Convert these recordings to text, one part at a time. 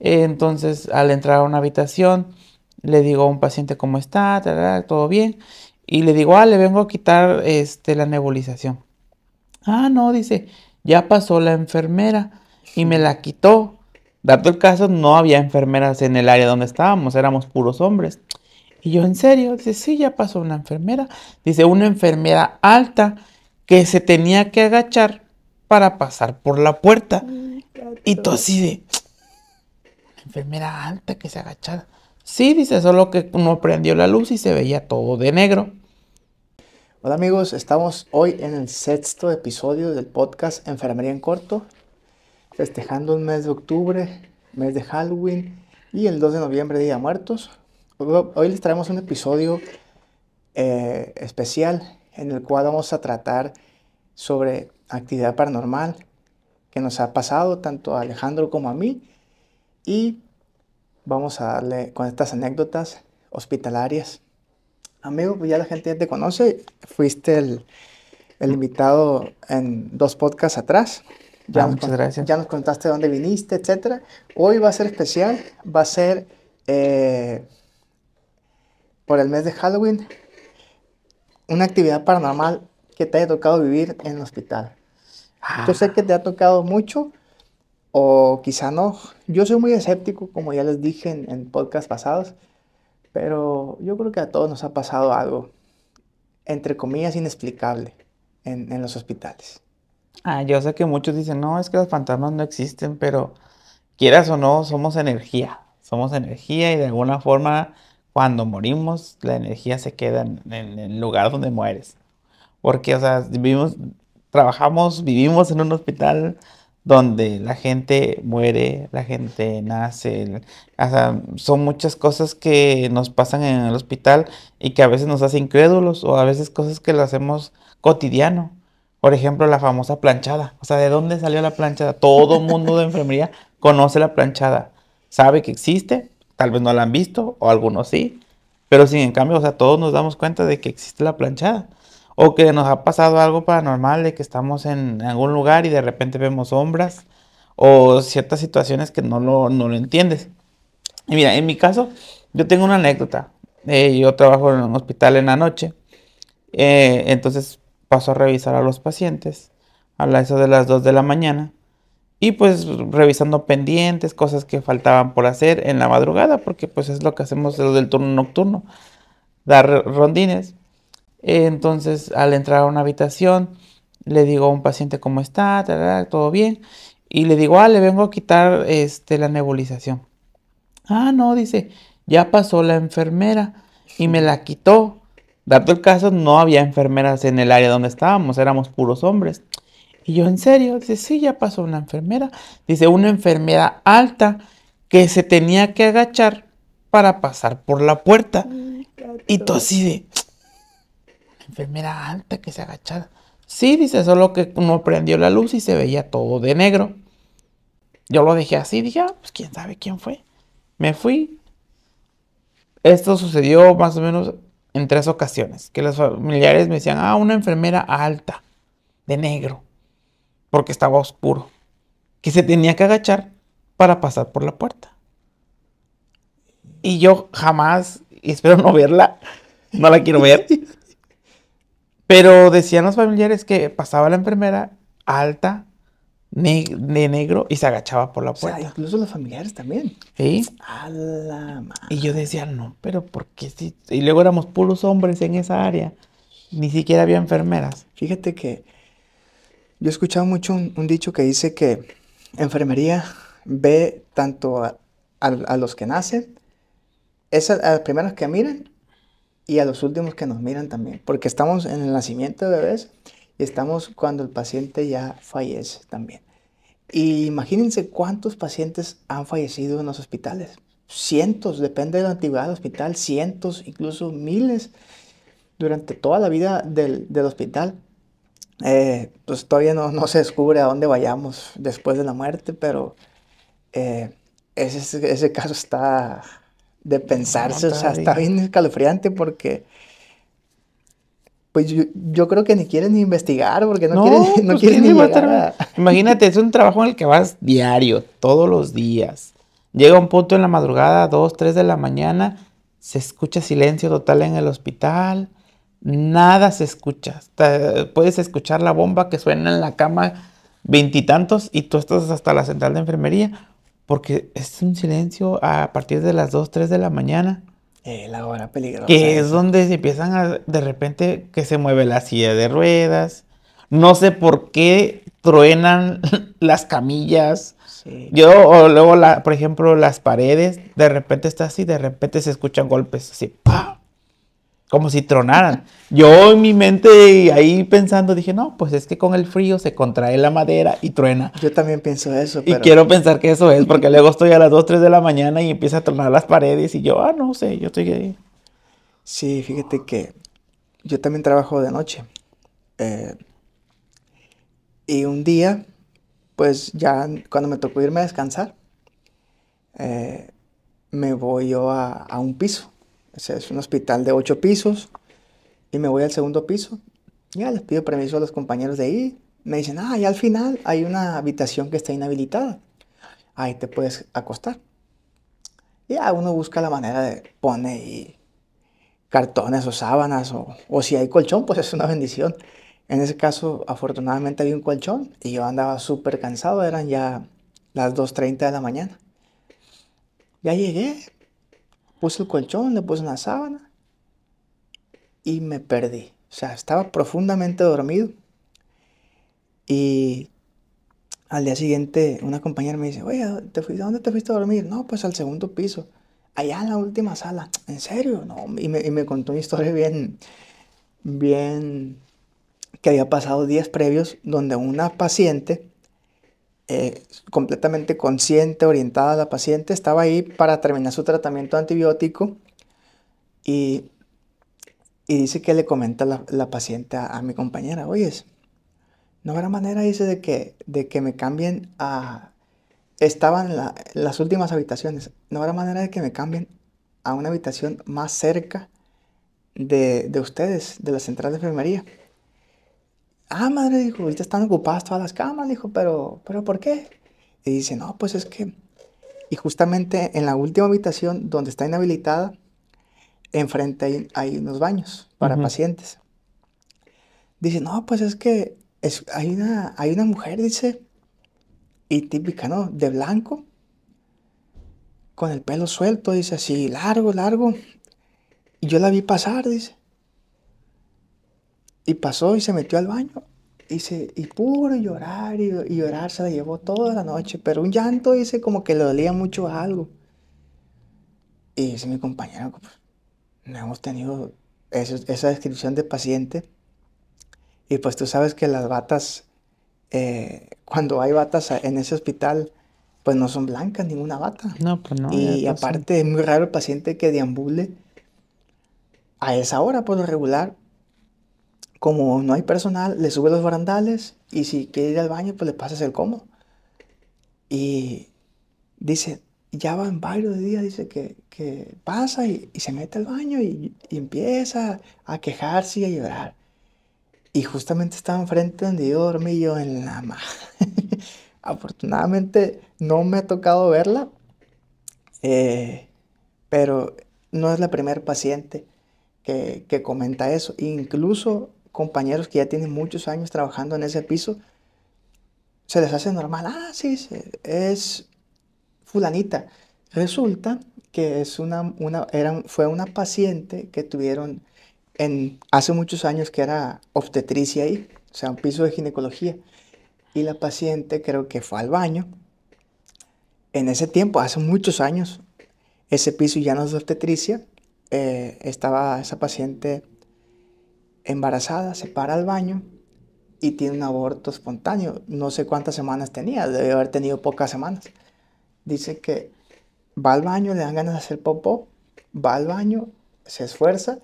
Entonces, al entrar a una habitación, le digo a un paciente cómo está, todo bien, y le digo, ah, le vengo a quitar este, la nebulización. Ah, no, dice, ya pasó la enfermera y me la quitó. Dado el caso, no había enfermeras en el área donde estábamos, éramos puros hombres. Y yo, ¿en serio? Dice, sí, ya pasó una enfermera. Dice, una enfermera alta que se tenía que agachar para pasar por la puerta. y tú así de, enfermera alta que se agachaba. Sí, dice, solo que no prendió la luz y se veía todo de negro. Hola amigos, estamos hoy en el sexto episodio del podcast Enfermería en Corto, festejando el mes de octubre, mes de Halloween y el 2 de noviembre, Día Muertos. Hoy les traemos un episodio eh, especial en el cual vamos a tratar sobre actividad paranormal que nos ha pasado tanto a Alejandro como a mí y vamos a darle con estas anécdotas hospitalarias. Amigo, pues ya la gente ya te conoce. Fuiste el, invitado en dos podcasts atrás. Ah, ya muchas gracias. Ya nos contaste dónde viniste, etc. Hoy va a ser especial. Va a ser eh, por el mes de Halloween una actividad paranormal que te haya tocado vivir en el hospital. Ah. Yo sé que te ha tocado mucho, o quizá no. Yo soy muy escéptico, como ya les dije en, en podcasts pasados, pero yo creo que a todos nos ha pasado algo, entre comillas, inexplicable en, en los hospitales. Ah, yo sé que muchos dicen, no, es que los fantasmas no existen, pero quieras o no, somos energía. Somos energía y de alguna forma, cuando morimos, la energía se queda en, en el lugar donde mueres. Porque, o sea, vivimos, trabajamos, vivimos en un hospital, donde la gente muere, la gente nace, o sea, son muchas cosas que nos pasan en el hospital y que a veces nos hacen incrédulos o a veces cosas que lo hacemos cotidiano. Por ejemplo, la famosa planchada. O sea, ¿de dónde salió la planchada? Todo mundo de enfermería conoce la planchada, sabe que existe, tal vez no la han visto o algunos sí, pero sin en cambio, o sea, todos nos damos cuenta de que existe la planchada o que nos ha pasado algo paranormal de que estamos en algún lugar y de repente vemos sombras o ciertas situaciones que no lo, no entiendes. Y mira, en mi caso, yo tengo una anécdota. Eh, yo trabajo en un hospital en la noche, eh, entonces paso a revisar a los pacientes a las de las 2 de la mañana y pues revisando pendientes, cosas que faltaban por hacer en la madrugada, porque pues es lo que hacemos desde del turno nocturno, dar rondines. Entonces, al entrar a una habitación, le digo a un paciente cómo está, todo bien, y le digo, ah, le vengo a quitar este, la nebulización. Ah, no, dice, ya pasó la enfermera y me la quitó. Dado el caso, no había enfermeras en el área donde estábamos, éramos puros hombres. Y yo, ¿en serio? Dice, sí, ya pasó una enfermera. Dice, una enfermera alta que se tenía que agachar para pasar por la puerta. y tosí de, enfermera alta que se agachaba. Sí, dice, solo que uno prendió la luz y se veía todo de negro. Yo lo dejé así, dije, ah, pues quién sabe quién fue. Me fui. Esto sucedió más o menos en tres ocasiones, que los familiares me decían, ah, una enfermera alta, de negro, porque estaba oscuro, que se tenía que agachar para pasar por la puerta. Y yo jamás, y espero no verla, no la quiero ver. Pero decían los familiares que pasaba la enfermera alta, de negro, y se agachaba por la puerta. incluso los familiares también. Sí. A la Y yo decía, no, pero ¿por qué si? Y luego éramos puros hombres en esa área. Ni siquiera había enfermeras. Fíjate que yo he escuchado mucho un, dicho que dice que enfermería ve tanto a, los que nacen, a, a los primeros que miran y a los últimos que nos miran también, porque estamos en el nacimiento de bebés y estamos cuando el paciente ya fallece también. Y imagínense cuántos pacientes han fallecido en los hospitales. Cientos, depende de la antigüedad del hospital, cientos, incluso miles durante toda la vida del, hospital. Eh, pues todavía no, no, se descubre a dónde vayamos después de la muerte, pero eh, ese, ese caso está de pensarse, o sea, está bien escalofriante porque pues yo, creo que ni quieren ni investigar porque no, quieren, pues, ni Imagínate, es un trabajo en el que vas diario, todos los días. Llega un punto en la madrugada, dos, tres de la mañana, se escucha silencio total en el hospital, nada se escucha. puedes escuchar la bomba que suena en la cama veintitantos y tú estás hasta la central de enfermería porque es un silencio a partir de las 2, 3 de la mañana. Eh, la hora peligrosa. Que es donde se empiezan a, de repente, que se mueve la silla de ruedas. No sé por qué truenan las camillas. Yo, o luego, la, por ejemplo, las paredes, de repente está así, de repente se escuchan golpes así, ¡pam! como si tronaran. Yo en mi mente ahí pensando dije, no, pues es que con el frío se contrae la madera y truena. Yo también pienso eso. Y quiero pensar que eso es, porque luego estoy a las 2, 3 de la mañana y empieza a tronar las paredes y yo, ah, no sé, yo estoy ahí. Sí, fíjate que yo también trabajo de noche. Eh, y un día, pues ya cuando me tocó irme a descansar, eh, me voy yo a un piso es un hospital de ocho pisos y me voy al segundo piso. Ya les pido permiso a los compañeros de ahí. Me dicen, ah, y al final hay una habitación que está inhabilitada. Ahí te puedes acostar. Ya uno busca la manera de pone y cartones o sábanas o, o si hay colchón, pues es una bendición. En ese caso, afortunadamente había un colchón y yo andaba súper cansado, eran ya las 2.30 de la mañana. Ya llegué, puse el colchón, le puse una sábana y me perdí. O sea, estaba profundamente dormido. Y al día siguiente una compañera me dice, oye, ¿te fuiste, dónde te fuiste a dormir? No, pues al segundo piso, allá en la última sala. ¿En serio? No, y me, y me contó una historia bien, bien, que había pasado días previos donde una paciente eh, completamente consciente, orientada a la paciente, estaba ahí para terminar su tratamiento antibiótico y, dice que le comenta la, paciente a, mi compañera, oyes, no habrá manera, dice, de que, de que me cambien a... Estaban las últimas habitaciones, no habrá manera de que me cambien a una habitación más cerca de ustedes, de la central de enfermería ah, madre, dijo, ahorita están ocupadas todas las camas, dijo, pero, pero ¿por qué? Y dice, no, pues es que... Y justamente en la última habitación donde está inhabilitada, enfrente hay, unos baños para pacientes. Dice, no, pues es que es, hay, una, hay una mujer, dice, y típica, ¿no? De blanco, con el pelo suelto, dice así, largo, largo. Y yo la vi pasar, dice. Y pasó y se metió al baño. Y, se, y puro llorar y, llorar se la llevó toda la noche. Pero un llanto, dice, como que le dolía mucho algo. Y dice mi compañero, pues, no hemos tenido esa descripción de paciente. Y pues tú sabes que las batas, eh, cuando hay batas en ese hospital, pues no son blancas ninguna bata. Pues y aparte es muy raro el paciente que deambule a esa hora por lo regular como no hay personal, le sube los barandales y si quiere ir al baño, pues le pasas el como. Y dice, ya va en varios días, dice que, que pasa y, se mete al baño y, empieza a quejarse y a llorar. Y justamente estaba enfrente donde yo dormí yo en la cama. Afortunadamente no me ha tocado verla, eh, pero no es la primer paciente que, que comenta eso. Incluso compañeros que ya tienen muchos años trabajando en ese piso, se les hace normal, ah, sí, es fulanita. Resulta que es una, una, fue una paciente que tuvieron en, hace muchos años que era obstetricia ahí, o sea, un piso de ginecología. Y la paciente creo que fue al baño. En ese tiempo, hace muchos años, ese piso ya no es obstetricia. Eh, estaba esa paciente embarazada, se para al baño y tiene un aborto espontáneo. No sé cuántas semanas tenía, debe haber tenido pocas semanas. Dice que va al baño, le dan ganas de hacer popó, va al baño, se esfuerza,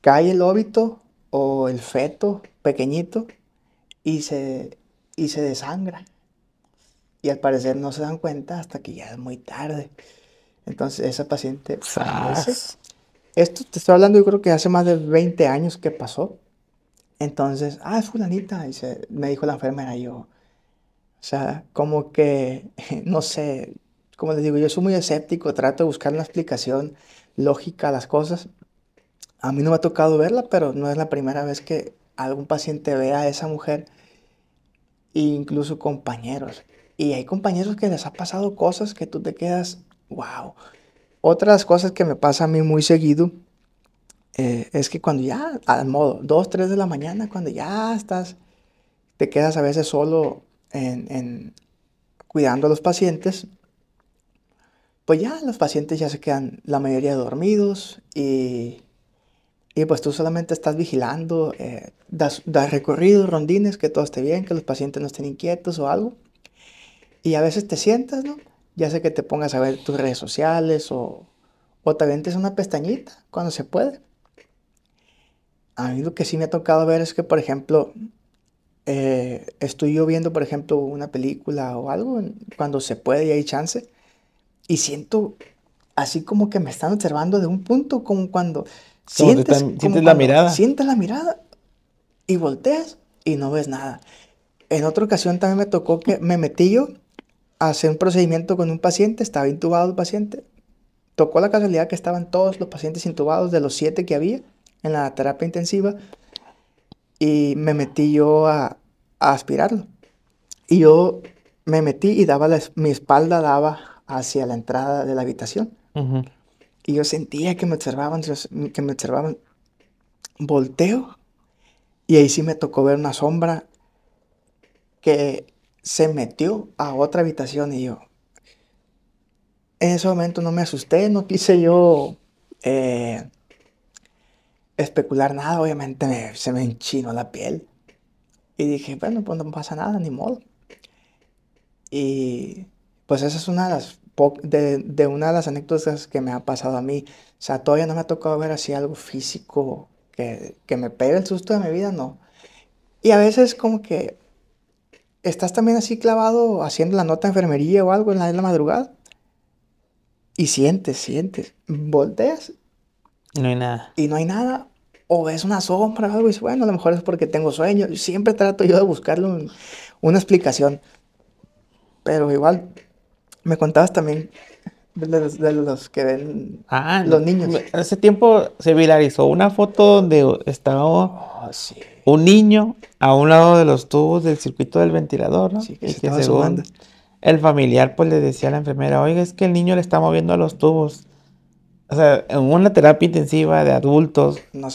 cae el óbito o el feto pequeñito y se, y se desangra. Y al parecer no se dan cuenta hasta que ya es muy tarde. Entonces esa paciente esto te estoy hablando, yo creo que hace más de 20 años que pasó. Entonces, ah, es fulanita, me dijo la enfermera, yo, o sea, como que, no sé, como les digo, yo soy muy escéptico, trato de buscar una explicación lógica a las cosas. A mí no me ha tocado verla, pero no es la primera vez que algún paciente vea a esa mujer, e incluso compañeros. Y hay compañeros que les ha pasado cosas que tú te quedas, wow, otras cosas que me pasa a mí muy seguido eh, es que cuando ya, al modo, 2, 3 de la mañana, cuando ya estás, te quedas a veces solo en, cuidando a los pacientes, pues ya los pacientes ya se quedan la mayoría dormidos y, y pues tú solamente estás vigilando, eh, das, das recorridos, rondines, que todo esté bien, que los pacientes no estén inquietos o algo. Y a veces te sientas, ¿no? ya sea que te pongas a ver tus redes sociales o, o te es una pestañita cuando se puede. A mí lo que sí me ha tocado ver es que, por ejemplo, eh, estoy yo viendo, por ejemplo, una película o algo cuando se puede y hay chance y siento así como que me están observando de un punto, como cuando sientes, sientes la mirada. Sientes la mirada y volteas y no ves nada. En otra ocasión también me tocó que me metí yo hacer un procedimiento con un paciente, estaba intubado el paciente. Tocó la casualidad que estaban todos los pacientes intubados de los siete que había en la terapia intensiva y me metí yo a, aspirarlo. Y yo me metí y daba mi espalda daba hacia la entrada de la habitación. Y yo sentía que me observaban, que me observaban. Volteo y ahí sí me tocó ver una sombra que se metió a otra habitación y yo, en ese momento no me asusté, no quise yo eh, especular nada, obviamente se me enchinó la piel. Y dije, bueno, pues no pasa nada, ni modo. Y pues esa es una de las, de, una de las anécdotas que me ha pasado a mí. O sea, todavía no me ha tocado ver así algo físico que, que me pegue el susto de mi vida, no. Y a veces como que estás también así clavado haciendo la nota de enfermería o algo en la, madrugada. Y sientes, sientes. Volteas. Y no hay nada. Y no hay nada. O ves una sombra o algo y dices, bueno, a lo mejor es porque tengo sueño. Siempre trato yo de buscarle una explicación. Pero igual, me contabas también de los, que ven ah, los niños. En ese tiempo se viralizó una foto donde estaba oh, un niño a un lado de los tubos del circuito del ventilador, que, el familiar pues le decía a la enfermera, oiga, es que el niño le está moviendo a los tubos. O sea, en una terapia intensiva de adultos no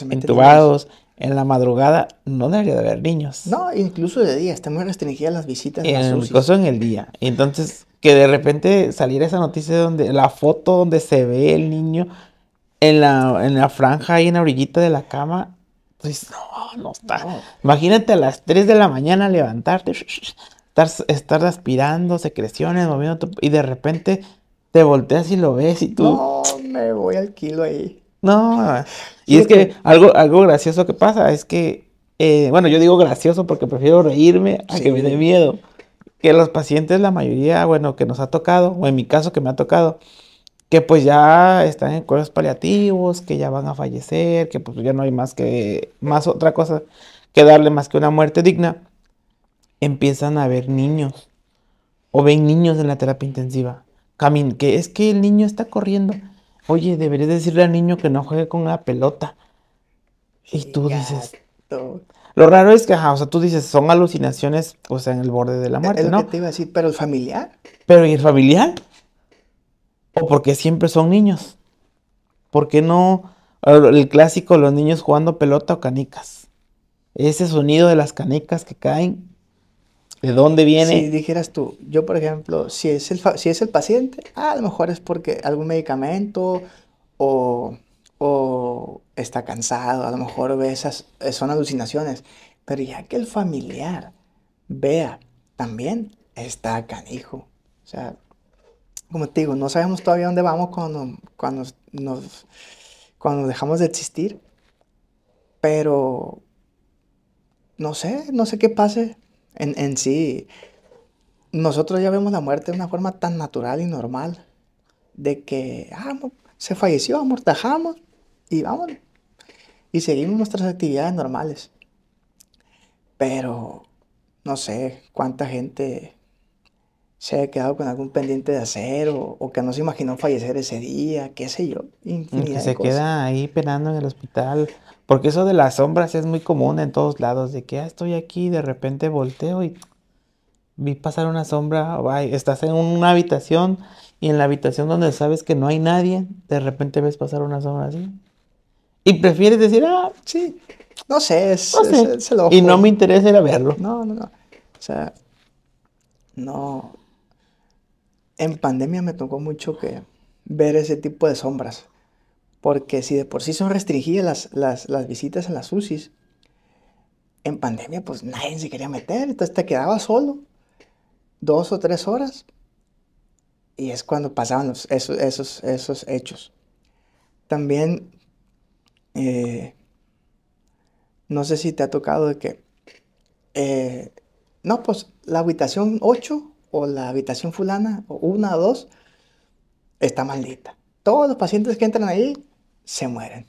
en la madrugada no debería de haber niños. No, incluso de día, están muy restringidas las visitas. incluso en el día. Entonces, que de repente salir esa noticia donde la foto donde se ve el niño en la, en la franja ahí en la orillita de la cama, pues no, no está. Imagínate a las 3 de la mañana levantarte, estar, estar aspirando secreciones, moviendo y de repente te volteas y lo ves y tú... No, me voy al kilo ahí. No, y es que algo, algo gracioso que pasa es que, eh, bueno, yo digo gracioso porque prefiero reírme a que me dé miedo que los pacientes, la mayoría, bueno, que nos ha tocado, o en mi caso que me ha tocado, que pues ya están en cuidados paliativos, que ya van a fallecer, que pues ya no hay más que, más otra cosa que darle más que una muerte digna, empiezan a ver niños, o ven niños en la terapia intensiva, Camin que es que el niño está corriendo, oye, deberías decirle al niño que no juegue con la pelota, y tú dices... Lo raro es que, ajá, o sea, tú dices, son alucinaciones, o sea, en el borde de la eh, muerte, Que te iba a decir, pero el familiar. Pero el familiar? ¿O porque siempre son niños? ¿Por qué no el clásico, los niños jugando pelota o canicas? Ese sonido de las canicas que caen, ¿de dónde viene? Si dijeras tú, yo por ejemplo, si es el, si es el paciente, ah, a lo mejor es porque algún medicamento o o está cansado, a lo mejor ve esas, eh, son alucinaciones, pero ya que el familiar vea también, está canijo. O sea, como te digo, no sabemos todavía dónde vamos cuando, cuando, nos, cuando dejamos de existir, pero no sé, no sé qué pase en, sí. Nosotros ya vemos la muerte de una forma tan natural y normal, de que, ah, se falleció, amortajamos, y vamos Y seguimos nuestras actividades normales. Pero no sé cuánta gente se ha quedado con algún pendiente de acero, o, que no se imaginó fallecer ese día, qué sé yo. Infinidad que se queda ahí penando en el hospital. Porque eso de las sombras es muy común en todos lados, de que ah, estoy aquí, de repente volteo y vi pasar una sombra, estás en una habitación y en la habitación donde sabes que no hay nadie, de repente ves pasar una sombra así. Y prefieres decir, ah, sí, no sé, es, y no me interesa ir a verlo. No, no, no. O sea, no. En pandemia me tocó mucho que ver ese tipo de sombras. Porque si de por sí son restringidas las, las, las visitas a las UCIs, en pandemia pues nadie se quería meter, entonces te quedabas solo dos o tres horas. Y es cuando pasaban los, esos, esos, esos hechos. También eh, no sé si te ha tocado de que, eh, no, pues la habitación 8 o la habitación fulana, o una o dos, está maldita. Todos los pacientes que entran ahí se mueren.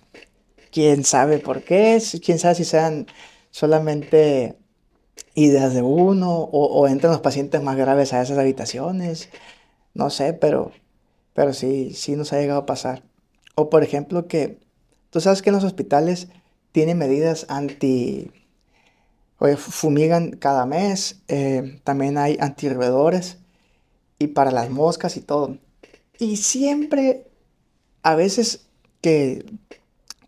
Quién sabe por qué, quién sabe si sean solamente ideas de uno o, o entran los pacientes más graves a esas habitaciones. No sé, pero, pero sí, sí nos ha llegado a pasar. O por ejemplo que Tú sabes que en los hospitales tienen medidas anti... fumigan cada mes, eh, también hay antirredores y para las moscas y todo. Y siempre, a veces que,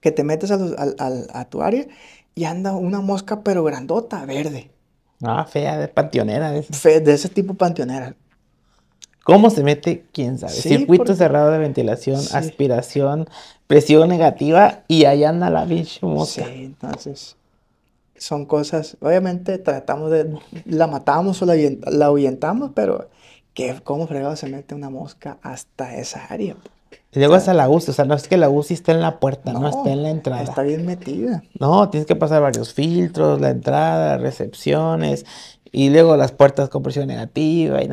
te metes a, tu área y anda una mosca pero grandota, verde. Ah, fea, de panteonera. De ese. de ese tipo panteonera. ¿Cómo se mete? ¿Quién sabe? Circuito cerrado de ventilación, aspiración, presión negativa y allá anda la bicha mosca. Sí, entonces son cosas, obviamente tratamos de, la matamos o la, la ahuyentamos, pero que ¿cómo fregado se mete una mosca hasta esa área? Y luego a la UCI, o sea, no es que la UCI esté en la puerta, no, está en la entrada. Está bien metida. No, tienes que pasar varios filtros, la entrada, recepciones, y luego las puertas con presión negativa, y,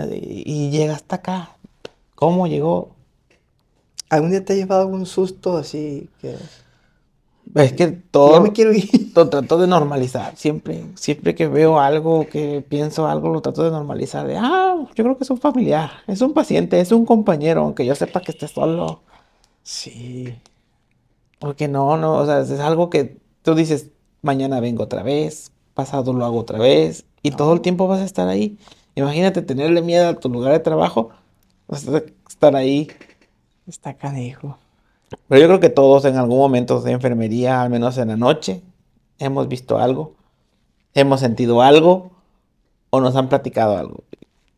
y llega hasta acá. ¿Cómo llegó? ¿Algún día te ha llevado algún susto así que... Es que todo. Yo me quiero ir. Todo, trato de normalizar. Siempre, siempre que veo algo, que pienso algo, lo trato de normalizar. De, ah, yo creo que es un familiar, es un paciente, es un compañero, aunque yo sepa que esté solo. Sí. Porque no, no, o sea, es algo que tú dices, mañana vengo otra vez, pasado lo hago otra vez, y todo el tiempo vas a estar ahí. Imagínate tenerle miedo a tu lugar de trabajo, o estar ahí. Está hijo Pero yo creo que todos en algún momento de enfermería, al menos en la noche, hemos visto algo, hemos sentido algo, o nos han platicado algo.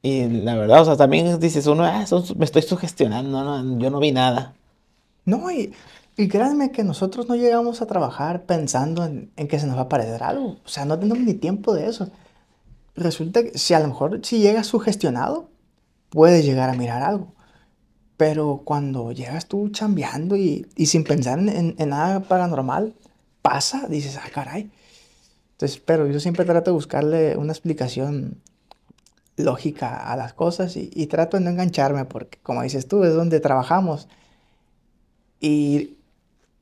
Y la verdad, o sea, también dices uno, ah, me estoy sugestionando, yo no vi nada. No, y, créanme que nosotros no llegamos a trabajar pensando en, en, que se nos va a aparecer algo. O sea, no tenemos ni tiempo de eso. Resulta que si a lo mejor si llegas sugestionado, puedes llegar a mirar algo. Pero cuando llegas tú chambeando y, y sin pensar en, en, nada paranormal, pasa, dices, ah, caray. Entonces, pero yo siempre trato de buscarle una explicación lógica a las cosas y, y trato de no engancharme porque, como dices tú, es donde trabajamos y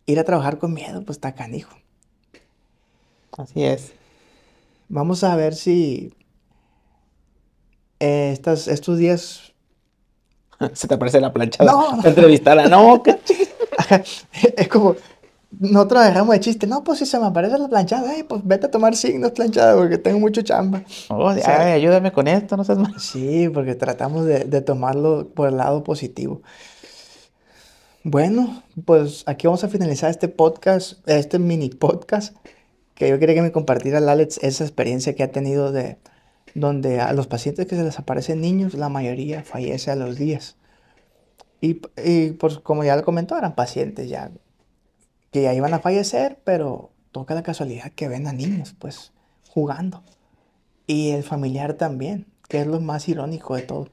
ir a trabajar con miedo, pues está canijo. Así es. Vamos a ver si eh, estas, estos días... Se te aparece la planchada. No, no. No, qué Es como, nosotros dejamos de chiste. No, pues si se me aparece la planchada, ay, eh, pues vete a tomar signos planchada porque tengo mucho chamba. Oh, ay, ayúdame con esto, no seas más Sí, porque tratamos de, de tomarlo por el lado positivo. Bueno, pues aquí vamos a finalizar este podcast, este mini podcast, que yo quería que me compartiera Alex esa experiencia que ha tenido de donde a los pacientes que se les aparecen niños, la mayoría fallece a los días. Y, pues como ya lo comentó, eran pacientes ya que ya iban a fallecer, pero toca la casualidad que ven a niños, pues, jugando. Y el familiar también, que es lo más irónico de todo.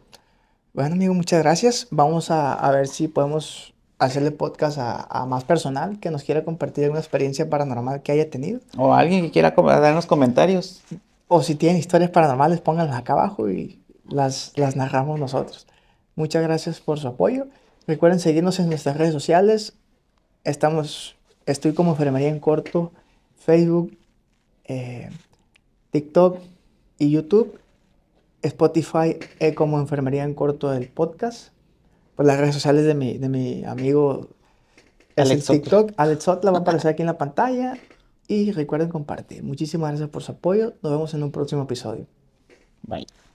Bueno, amigo, muchas gracias. Vamos a ver si podemos hacerle podcast a, más personal que nos quiera compartir alguna experiencia paranormal que haya tenido. O alguien que quiera darnos comentarios. O si tienen historias paranormales, pónganlas acá abajo y las, narramos nosotros. Muchas gracias por su apoyo. Recuerden seguirnos en nuestras redes sociales. Estamos, estoy como Enfermería en Corto, Facebook, eh, TikTok y YouTube. Spotify eh, como Enfermería en Corto del podcast. Pues, las redes sociales de mi, amigo Alex TikTok. Sotla va a aparecer aquí en la pantalla. Y recuerden compartir. Muchísimas gracias por su apoyo. Nos vemos en un próximo episodio. Bye.